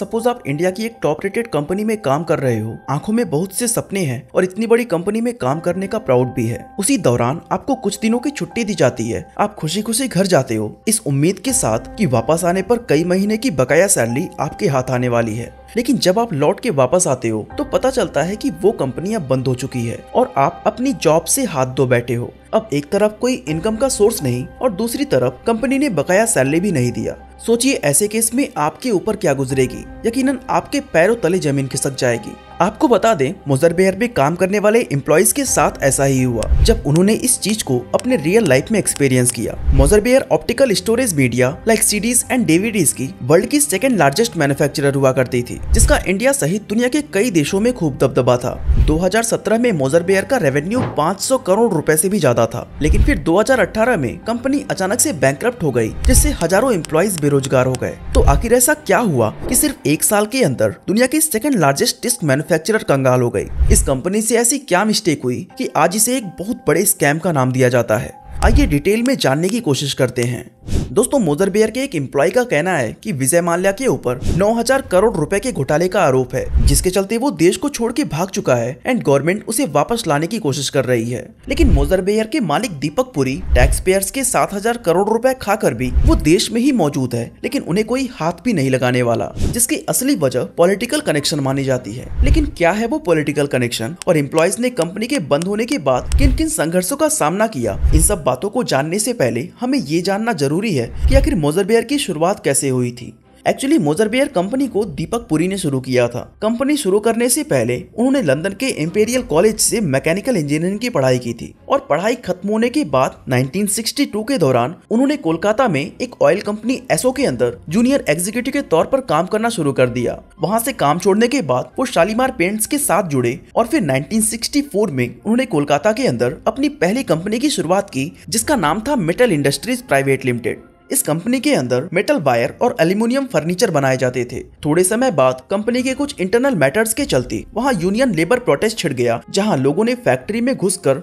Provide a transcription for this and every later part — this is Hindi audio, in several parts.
सपोज आप इंडिया की एक टॉप रेटेड कंपनी में काम कर रहे हो आंखों में बहुत से सपने हैं और इतनी बड़ी कंपनी में काम करने का प्राउड भी है उसी दौरान आपको कुछ दिनों की छुट्टी दी जाती है आप खुशी खुशी घर जाते हो इस उम्मीद के साथ कि वापस आने पर कई महीने की बकाया सैलरी आपके हाथ आने वाली है लेकिन जब आप लौट के वापस आते हो तो पता चलता है कि वो कंपनियां बंद हो चुकी है और आप अपनी जॉब से हाथ धो बैठे हो अब एक तरफ कोई इनकम का सोर्स नहीं और दूसरी तरफ कंपनी ने बकाया सैलरी भी नहीं दिया सोचिए ऐसे केस में आपके ऊपर क्या गुजरेगी यकीनन आपके पैरों तले जमीन खिसक जाएगी आपको बता दें मुजरबेयर में काम करने वाले इम्प्लॉयज के साथ ऐसा ही हुआ जब उन्होंने इस चीज को अपने रियल लाइफ में एक्सपीरियंस किया Moser Baer optical storage media like CDs and DVDs की वर्ल्ड की सेकेंड लार्जेस्ट मैन्युफैक्चरर हुआ करती थी जिसका इंडिया सहित दुनिया के कई देशों में खूब दबदबा था 2017 में मोजरबेयर का रेवेन्यू 500 करोड़ रुपए से भी ज्यादा था लेकिन फिर 2018 में कंपनी अचानक से बैंक हो गई जिससे हजारों इम्प्लॉयज बेरोजगार हो गए तो आखिर ऐसा क्या हुआ कि सिर्फ एक साल के अंदर दुनिया की second largest disc manufacture manufacturer कंगाल हो गई इस कंपनी से ऐसी क्या मिस्टेक हुई कि आज इसे एक बहुत बड़े स्कैम का नाम दिया जाता है आइए डिटेल में जानने की कोशिश करते हैं दोस्तों मोजर बियर के एक एम्प्लॉय का कहना है कि विजय माल्या के ऊपर 9000 करोड़ रुपए के घोटाले का आरोप है जिसके चलते वो देश को छोड़ के भाग चुका है एंड गवर्नमेंट उसे वापस लाने की कोशिश कर रही है लेकिन मोजर बेयर के मालिक दीपक पुरी टैक्स पेयर्स के सात हजार करोड़ रूपए खा भी वो देश में ही मौजूद है लेकिन उन्हें कोई हाथ भी नहीं लगाने वाला जिसकी असली वजह पॉलिटिकल कनेक्शन मानी जाती है लेकिन क्या है वो पॉलिटिकल कनेक्शन और इम्प्लॉयज ने कंपनी के बंद होने के बाद किन किन संघर्षों का सामना किया इन सब बातों को जानने से पहले हमें ये जानना जरूरी है है कि आखिर मोजरबेयर की शुरुआत कैसे हुई थी एक्चुअली मोजरबेयर कंपनी को दीपक पुरी ने शुरू किया था कंपनी शुरू करने से पहले उन्होंने लंदन के इम्पेरियल कॉलेज से मैकेनिकल इंजीनियरिंग की पढ़ाई की थी और पढ़ाई खत्म होने के बाद 1962 के दौरान उन्होंने कोलकाता में एक ऑयल कंपनी एसओ के अंदर जूनियर एग्जीक्यूटिव के तौर पर काम करना शुरू कर दिया वहाँ से काम छोड़ने के बाद वो शालीमार पेंट्स के साथ जुड़े और फिर नाइनटीन में उन्होंने कोलकाता के अंदर अपनी पहली कंपनी की शुरुआत की जिसका नाम था मेटल इंडस्ट्रीज प्राइवेट लिमिटेड इस कंपनी के अंदर मेटल वायर और एल्यूमिनियम फर्नीचर बनाए जाते थे थोड़े समय बाद कंपनी के कुछ इंटरनल मैटर्स के चलते वहाँ यूनियन लेबर प्रोटेस्ट छिड़ गया जहाँ लोगो ने फैक्ट्री में घुस कर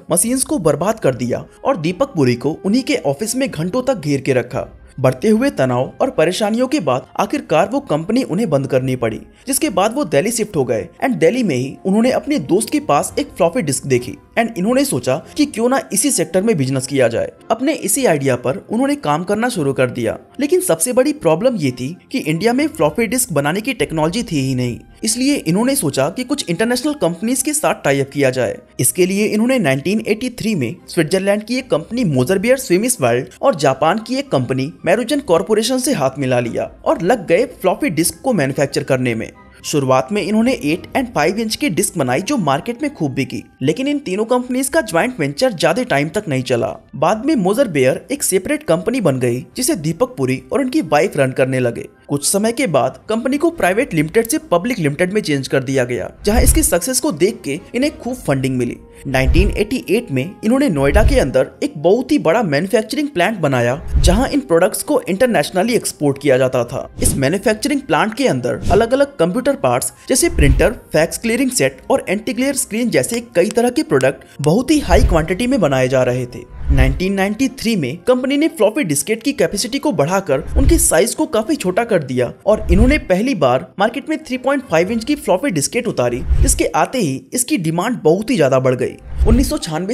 को बर्बाद कर दिया और दीपक पुरी को उन्ही के ऑफिस में घंटों तक घेर के रखा बढ़ते हुए तनाव और परेशानियों के बाद आखिरकार वो कंपनी उन्हें बंद करनी पड़ी जिसके बाद वो दिल्ली शिफ्ट हो गए एंड दिल्ली में ही उन्होंने अपने दोस्त के पास एक फ्लॉपी डिस्क देखी एंड इन्होंने सोचा कि क्यों ना इसी सेक्टर में बिजनेस किया जाए अपने इसी आइडिया पर उन्होंने काम करना शुरू कर दिया लेकिन सबसे बड़ी प्रॉब्लम ये थी कि इंडिया में फ्लॉपी डिस्क बनाने की टेक्नोलॉजी थी ही नहीं इसलिए इन्होंने सोचा कि कुछ इंटरनेशनल कंपनीज के साथ टाइप किया जाए इसके लिए इन्होंने 1983 में स्विट्जरलैंड की एक कंपनी मोजरबियर स्विमिस वर्ल्ड और जापान की एक कंपनी मैरुजन कॉरपोरेशन से हाथ मिला लिया और लग गए फ्लॉपी डिस्क को मैन्युफैक्चर करने में शुरुआत में इन्होंने 8 एंड 5 इंच की डिस्क बनाई जो मार्केट में खूब बिकी लेकिन इन तीनों कंपनीज का ज्वाइंट वेंचर ज्यादा टाइम तक नहीं चला बाद में मोजर बेयर एक सेपरेट कंपनी बन गई जिसे दीपक पुरी और उनकी वाइफ रन करने लगे कुछ समय के बाद कंपनी को प्राइवेट लिमिटेड से पब्लिक लिमिटेड में चेंज कर दिया गया जहां इसकी सक्सेस को देख के इन्हें खूब फंडिंग मिली 1988 में इन्होंने नोएडा के अंदर एक बहुत ही बड़ा मैन्युफैक्चरिंग प्लांट बनाया जहां इन प्रोडक्ट्स को इंटरनेशनली एक्सपोर्ट किया जाता था इस मैन्युफैक्चरिंग प्लांट के अंदर अलग अलग कंप्यूटर पार्ट्स जैसे प्रिंटर फैक्स क्लियरिंग सेट और एंटीग्लेयर स्क्रीन जैसे कई तरह के प्रोडक्ट बहुत ही हाई क्वांटिटी में बनाए जा रहे थे 1993 में कंपनी ने फ्लॉपी डिस्केट की कैपेसिटी को बढ़ाकर उनके साइज को काफी छोटा कर दिया और इन्होंने पहली बार मार्केट में 3.5 इंच की फ्लॉपी डिस्केट उतारी जिसके आते ही इसकी डिमांड बहुत ही ज्यादा बढ़ गई उन्नीस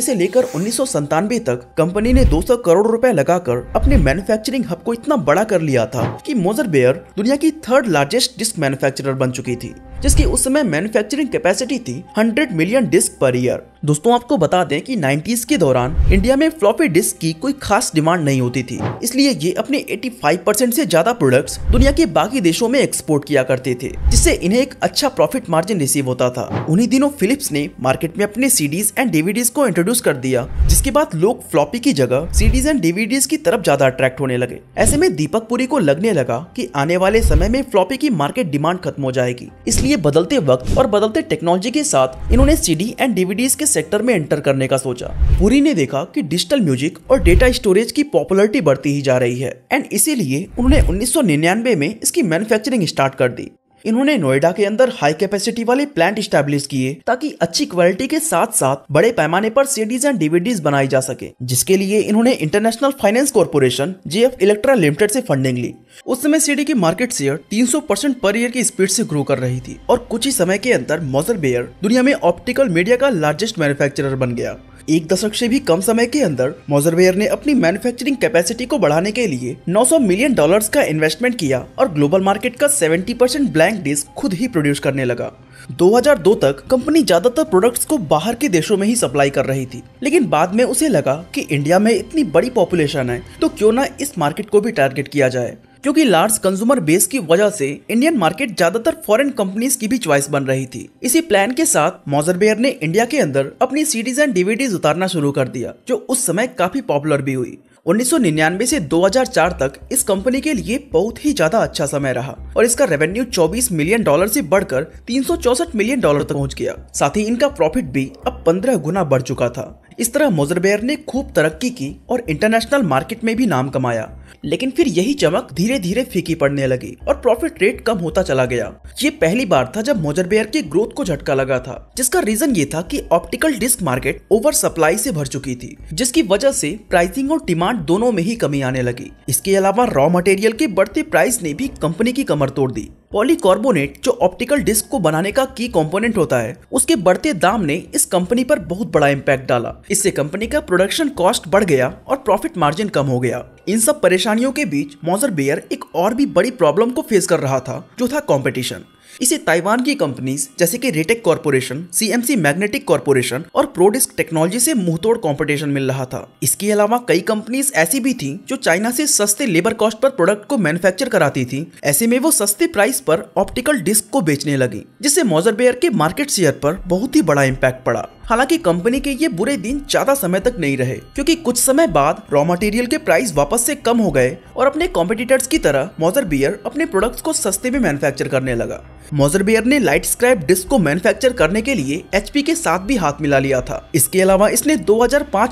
से लेकर उन्नीस तक कंपनी ने 200 करोड़ रुपए लगाकर अपने मैन्युफैक्चरिंग हब को इतना बड़ा कर लिया था कि मोजर बेयर दुनिया की थर्ड लार्जेस्ट डिस्क मैन्युफैक्चरर बन चुकी थी जिसकी उस समय मैन्युफैक्चरिंग कैपेसिटी थी 100 मिलियन डिस्क पर ईयर दोस्तों आपको बता दें कि 90s के दौरान इंडिया में फ्लॉपी डिस्क की कोई खास डिमांड नहीं होती थी इसलिए ये अपने 85 परसेंट से ज्यादा प्रोडक्ट्स दुनिया के बाकी देशों में एक्सपोर्ट किया करते थे जिससे इन्हें एक अच्छा प्रॉफिट मार्जिन रिसीव होता था उन्हीं दिनों फिलिप्स ने मार्केट में अपने सीडीज एंड डीवीडीज को इंट्रोड्यूस कर दिया जिसके बाद लोग फ्लॉपी की जगह सीडीज एंड डीवीडीज की तरफ ज्यादा अट्रैक्ट होने लगे ऐसे में दीपक पुरी को लगने लगा कि आने वाले समय में फ्लॉपी की मार्केट डिमांड खत्म हो जाएगी इसलिए बदलते वक्त और बदलते टेक्नोलॉजी के साथ इन्होंने सीडी एंड डीवीडीज के सेक्टर में एंटर करने का सोचा पुरी ने देखा की डिजिटल म्यूजिक और डेटा स्टोरेज की पॉपुलरिटी बढ़ती ही जा रही है एंड इसीलिए उन्होंने उन्नीस में इसकी मैन्युफैक्चरिंग स्टार्ट कर दी इन्होंने नोएडा के अंदर हाई कैपेसिटी वाले प्लांट स्टेब्लिश किए ताकि अच्छी क्वालिटी के साथ साथ बड़े पैमाने पर सीडीज एंड डीवीडीज बनाई जा सके जिसके लिए इन्होंने international finance corporation F Electra limited से फंडिंग ली उस समय सीडी की मार्केट शेयर 300 परसेंट पर ईयर की स्पीड से ग्रो कर रही थी और कुछ ही समय के अंदर मोजर बेयर दुनिया में ऑप्टिकल मीडिया का लार्जेस्ट मैन्युफैक्चरर बन गया एक दशक से भी कम समय के अंदर मोजरवेयर ने अपनी मैन्युफैक्चरिंग कैपेसिटी को बढ़ाने के लिए 900 मिलियन डॉलर्स का इन्वेस्टमेंट किया और ग्लोबल मार्केट का 70 परसेंट ब्लैंक डिस्क खुद ही प्रोड्यूस करने लगा 2002 तक कंपनी ज्यादातर प्रोडक्ट्स को बाहर के देशों में ही सप्लाई कर रही थी लेकिन बाद में उसे लगा कि इंडिया में इतनी बड़ी पॉपुलेशन है तो क्यों ना इस मार्केट को भी टारगेट किया जाए क्योंकि लार्ज कंज्यूमर बेस की वजह से इंडियन मार्केट ज्यादातर फॉरेन कंपनीज की भी चॉइस बन रही थी इसी प्लान के साथ मॉजरबेयर ने इंडिया के अंदर अपनी सीडीज एंड डीवीडीज उतारना शुरू कर दिया जो उस समय काफी पॉपुलर भी हुई 1999 से 2004 तक इस कंपनी के लिए बहुत ही ज्यादा अच्छा समय रहा और इसका रेवेन्यू 24 मिलियन डॉलर से बढ़कर तीन मिलियन डॉलर तक पहुंच गया साथ ही इनका प्रॉफिट भी अब 15 गुना बढ़ चुका था इस तरह मोजरबेयर ने खूब तरक्की की और इंटरनेशनल मार्केट में भी नाम कमाया लेकिन फिर यही चमक धीरे धीरे फीकी पड़ने लगी और प्रॉफिट रेट कम होता चला गया ये पहली बार था जब मोजरबेयर की ग्रोथ को झटका लगा था जिसका रीजन ये था कि optical disc market over supply से भर चुकी थी जिसकी वजह से प्राइसिंग और डिमांड दोनों में ही कमी आने लगी इसके अलावा रॉ मटेरियल के बढ़ते प्राइस ने भी कंपनी की कमर तोड़ दी पॉलीकार्बोनेट जो ऑप्टिकल डिस्क को बनाने का की कंपोनेंट होता है उसके बढ़ते दाम ने इस कंपनी पर बहुत बड़ा इम्पैक्ट डाला इससे कंपनी का प्रोडक्शन कॉस्ट बढ़ गया और प्रॉफिट मार्जिन कम हो गया इन सब परेशानियों के बीच मॉजर बेयर एक और भी बड़ी प्रॉब्लम को फेस कर रहा था जो था कॉम्पिटिशन इसे ताइवान की कंपनीज जैसे कि Ritek corporation CMC magnetic corporation और प्रोडिस्क टेक्नोलॉजी से मुंहतोड़ कंपटीशन मिल रहा था इसके अलावा कई कंपनीज ऐसी भी थी जो चाइना से सस्ते लेबर कॉस्ट पर प्रोडक्ट को मैन्युफैक्चर कराती थी ऐसे में वो सस्ते प्राइस पर ऑप्टिकल डिस्क को बेचने लगी जिससे मोजरबेयर के मार्केट शेयर पर बहुत ही बड़ा इम्पैक्ट पड़ा हालांकि कंपनी के ये बुरे दिन ज्यादा समय तक नहीं रहे क्योंकि कुछ समय बाद रॉ मटेरियल के प्राइस वापस से कम हो गए और अपने कॉम्पिटिटर्स की तरह मोजर बियर अपने प्रोडक्ट्स को सस्ते में मैन्युफैक्चर करने लगा मोजर बियर ने लाइट स्क्रैप डिस्क को मैन्युफैक्चर करने के लिए एच के साथ भी हाथ मिला लिया था इसके अलावा इसने दो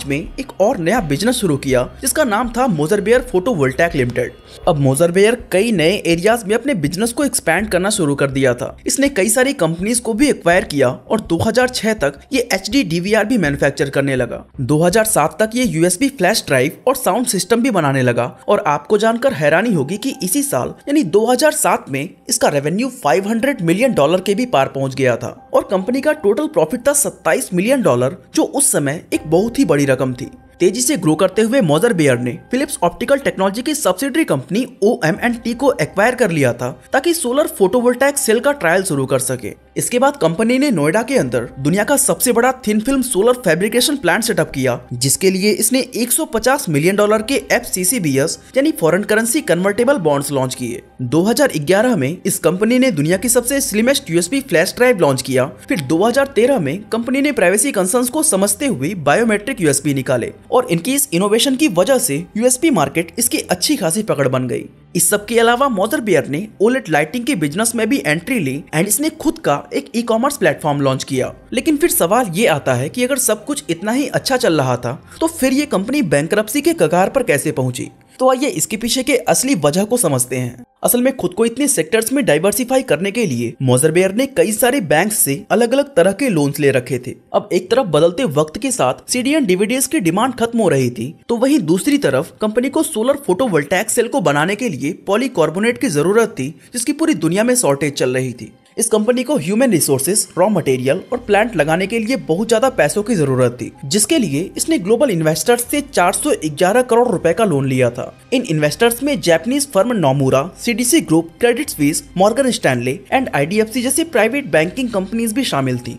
में एक और नया बिजनेस शुरू किया जिसका नाम था मोजर बियर फोटो वोल्टैक लिमिटेड अब मोजर बियर कई नए एरियाज में अपने बिजनेस को एक्सपैंड करना शुरू कर दिया था इसने कई सारी कंपनीज को भी एक्वायर किया और 2006 तक ये एच एच भी मैन्युफैक्चर करने लगा 2007 तक ये यूएसबी फ्लैश ड्राइव और साउंड सिस्टम भी बनाने लगा और आपको जानकर हैरानी होगी कि इसी साल यानी 2007 में इसका रेवेन्यू 500 मिलियन डॉलर के भी पार पहुंच गया था और कंपनी का टोटल प्रॉफिट था 27 मिलियन डॉलर जो उस समय एक बहुत ही बड़ी रकम थी तेजी से ग्रो करते हुए मोजर बेयर ने फिलिप्स ऑप्टिकल टेक्नोलॉजी की subsidiary company O M and T को एक्वायर कर लिया था ताकि सोलर फोटोवोल्टाइक सेल का ट्रायल शुरू कर सके इसके बाद कंपनी ने नोएडा के अंदर दुनिया का सबसे बड़ा thin film solar fabrication plant setup किया जिसके लिए इसने 150 मिलियन डॉलर के F C C B S यानी foreign currency convertible bonds launch किए 2011 में इस कंपनी ने दुनिया की सबसे slimmest USB flash drive launch किया फिर 2013 में कंपनी ने प्राइवेसी कंसर्न को समझते हुए बायोमेट्रिक यूएसबी निकाले और इनकी इस इनोवेशन की वजह से यूएसपी मार्केट इसकी अच्छी खासी पकड़ बन गई इस सब के अलावा मॉदर बियर ने ओलेट लाइटिंग के बिजनेस में भी एंट्री ली एंड इसने खुद का एक ई कॉमर्स प्लेटफॉर्म लॉन्च किया लेकिन फिर सवाल ये आता है कि अगर सब कुछ इतना ही अच्छा चल रहा था तो फिर ये कंपनी बैंक के कगार पर कैसे पहुंची तो आइए इसके पीछे के असली वजह को समझते हैं असल में खुद को इतने सेक्टर्स में डाइवर्सिफाई करने के लिए मोजरबेयर ने कई सारे बैंक से अलग अलग तरह के लोन्स ले रखे थे अब एक तरफ बदलते वक्त के साथ सीडीएन डिविडेंस की डिमांड खत्म हो रही थी तो वहीं दूसरी तरफ कंपनी को सोलर फोटोवोल्टैक सेल को बनाने के लिए पॉलीकार्बोनेट की जरूरत थी जिसकी पूरी दुनिया में शॉर्टेज चल रही थी इस कंपनी को ह्यूमन रिसोर्सेज रॉ मटेरियल और प्लांट लगाने के लिए बहुत ज्यादा पैसों की जरूरत थी जिसके लिए इसने ग्लोबल इन्वेस्टर्स से 411 करोड़ रुपए का लोन लिया था इन इन्वेस्टर्स में Japanese firm Nomura CDC group Credit Suisse Morgan Stanley and IDFC जैसी प्राइवेट बैंकिंग कंपनीज भी शामिल थी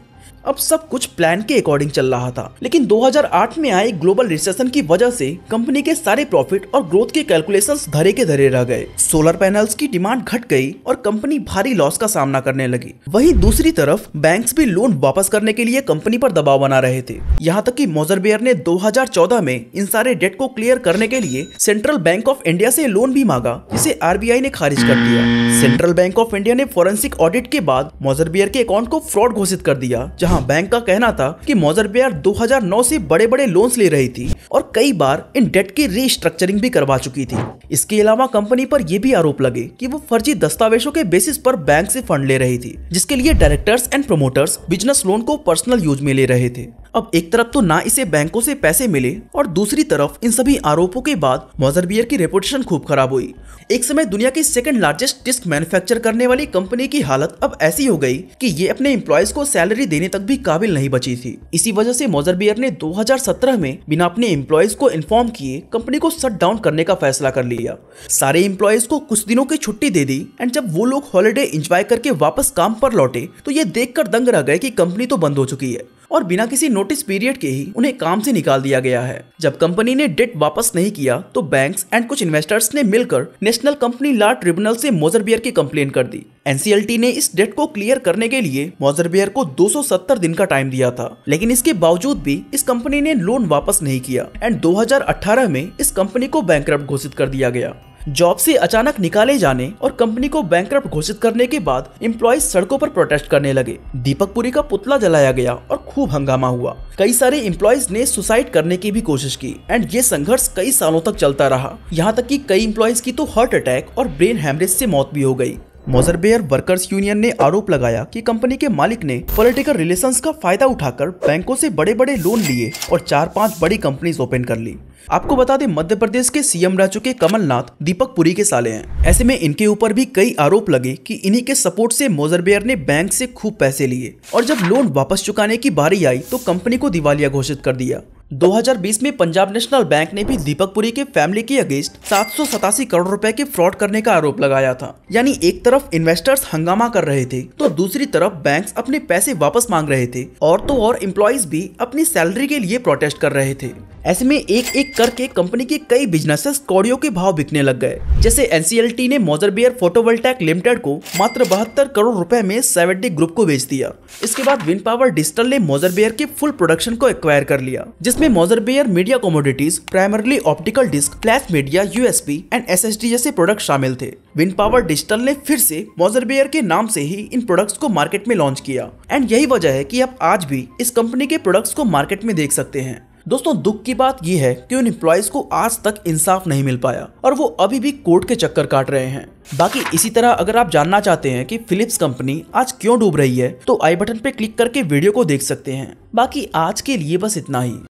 अब सब कुछ प्लान के अकॉर्डिंग चल रहा था लेकिन 2008 में आए ग्लोबल रिसेशन की वजह से कंपनी के सारे प्रॉफिट और ग्रोथ के कैलकुलेशंस धरे के धरे रह गए सोलर पैनल्स की डिमांड घट गई और कंपनी भारी लॉस का सामना करने लगी वहीं दूसरी तरफ बैंक्स भी लोन वापस करने के लिए कंपनी पर दबाव बना रहे थे यहाँ तक की मोजरबेयर ने दो में इन सारे डेट को क्लियर करने के लिए सेंट्रल बैंक ऑफ इंडिया ऐसी लोन भी मांगा जिसे आर ने खारिज कर दिया सेंट्रल बैंक ऑफ इंडिया ने फोरेंसिक ऑडिट के बाद मोजरबियर के अकाउंट को फ्रॉड घोषित कर दिया जहाँ जहां बैंक का कहना था कि बेयर 2009 से बड़े बड़े लोन्स ले रही थी और कई बार इन डेट की रीस्ट्रक्चरिंग भी करवा चुकी थी इसके अलावा कंपनी पर यह भी आरोप लगे कि वो फर्जी दस्तावेजों के बेसिस पर बैंक से फंड ले रही थी जिसके लिए directors and promoters business loan को पर्सनल यूज में ले रहे थे अब एक तरफ तो ना इसे बैंकों से पैसे मिले और दूसरी तरफ इन सभी आरोपों के बाद मोजरबियर की रेपुटेशन खूब खराब हुई एक समय दुनिया की सेकंड लार्जेस्ट डिस्क मैन्युफैक्चर करने वाली कंपनी की हालत अब ऐसी हो गई कि ये अपने एम्प्लॉयज को सैलरी देने तक भी काबिल नहीं बची थी इसी वजह से मोजरबियर ने 2017 में बिना अपने एम्प्लॉयज को इन्फॉर्म किए कंपनी को शट डाउन करने का फैसला कर लिया सारे इम्प्लॉयज को कुछ दिनों की छुट्टी दे दी एंड जब वो लोग हॉलीडे इंजॉय करके वापस काम पर लौटे तो ये देखकर दंग रह गए की कंपनी तो बंद हो चुकी है और बिना किसी नोटिस पीरियड के ही उन्हें काम से निकाल दिया गया है जब कंपनी ने डेट वापस नहीं किया तो बैंक्स एंड कुछ इन्वेस्टर्स ने मिलकर नेशनल कंपनी लॉ ट्रिब्यूनल से मोजरबियर की कंप्लेन कर दी एनसीएलटी ने इस डेट को क्लियर करने के लिए मोजरबियर को 270 दिन का टाइम दिया था लेकिन इसके बावजूद भी इस कंपनी ने लोन वापस नहीं किया एंड दो में इस कंपनी को बैंक घोषित कर दिया गया जॉब से अचानक निकाले जाने और कंपनी को बैंक घोषित करने के बाद इम्प्लॉय सड़कों पर प्रोटेस्ट करने लगे दीपक पुरी का पुतला जलाया गया और खूब हंगामा हुआ कई सारे इम्प्लॉयज ने सुसाइड करने की भी कोशिश की एंड ये संघर्ष कई सालों तक चलता रहा यहाँ तक कि कई इम्प्लॉयज की तो हार्ट अटैक और ब्रेन हैमरेज ऐसी मौत भी हो गयी मोजरबेयर वर्कर्स यूनियन ने आरोप लगाया कि कंपनी के मालिक ने पॉलिटिकल रिलेशंस का फायदा उठाकर बैंकों से बड़े बड़े लोन लिए और चार पांच बड़ी कंपनीज ओपन कर ली आपको बता दें मध्य प्रदेश के सीएम रह चुके कमलनाथ दीपक पुरी के साले हैं ऐसे में इनके ऊपर भी कई आरोप लगे कि इन्हीं के सपोर्ट से मोजरबेयर ने बैंक से खूब पैसे लिए और जब लोन वापस चुकाने की बारी आई तो कंपनी को दिवालिया घोषित कर दिया 2020 में पंजाब नेशनल बैंक ने भी दीपक पुरी के फैमिली के अगेंस्ट सात करोड़ रुपए के फ्रॉड करने का आरोप लगाया था यानी एक तरफ इन्वेस्टर्स हंगामा कर रहे थे तो दूसरी तरफ बैंक्स अपने पैसे वापस मांग रहे थे और तो और इम्प्लॉयज भी अपनी सैलरी के लिए प्रोटेस्ट कर रहे थे ऐसे में एक एक करके कंपनी के कई बिजनेसेस कौड़ियों के भाव बिकने लग गए जैसे एनसीएलटी ने मोजरबियर फोटोवोल्टैक लिमिटेड को मात्र बहत्तर करोड़ रुपए में सेवेंटी ग्रुप को बेच दिया इसके बाद विन पावर डिजिटल ने मोजरबियर के फुल प्रोडक्शन को एक्वायर कर लिया जिसमें Moser Baer media commodities primarily optical disc flash media USB and S जैसे प्रोडक्ट शामिल थे विन पावर डिजिटल ने फिर से मोजरबियर के नाम से ही इन प्रोडक्ट्स को मार्केट में लॉन्च किया एंड यही वजह है कि आप आज भी इस कंपनी के प्रोडक्ट्स को मार्केट में देख सकते हैं दोस्तों दुख की बात यह है कि उन इम्प्लॉयज को आज तक इंसाफ नहीं मिल पाया और वो अभी भी कोर्ट के चक्कर काट रहे हैं बाकी इसी तरह अगर आप जानना चाहते हैं कि फिलिप्स कंपनी आज क्यों डूब रही है तो आई बटन पे क्लिक करके वीडियो को देख सकते हैं बाकी आज के लिए बस इतना ही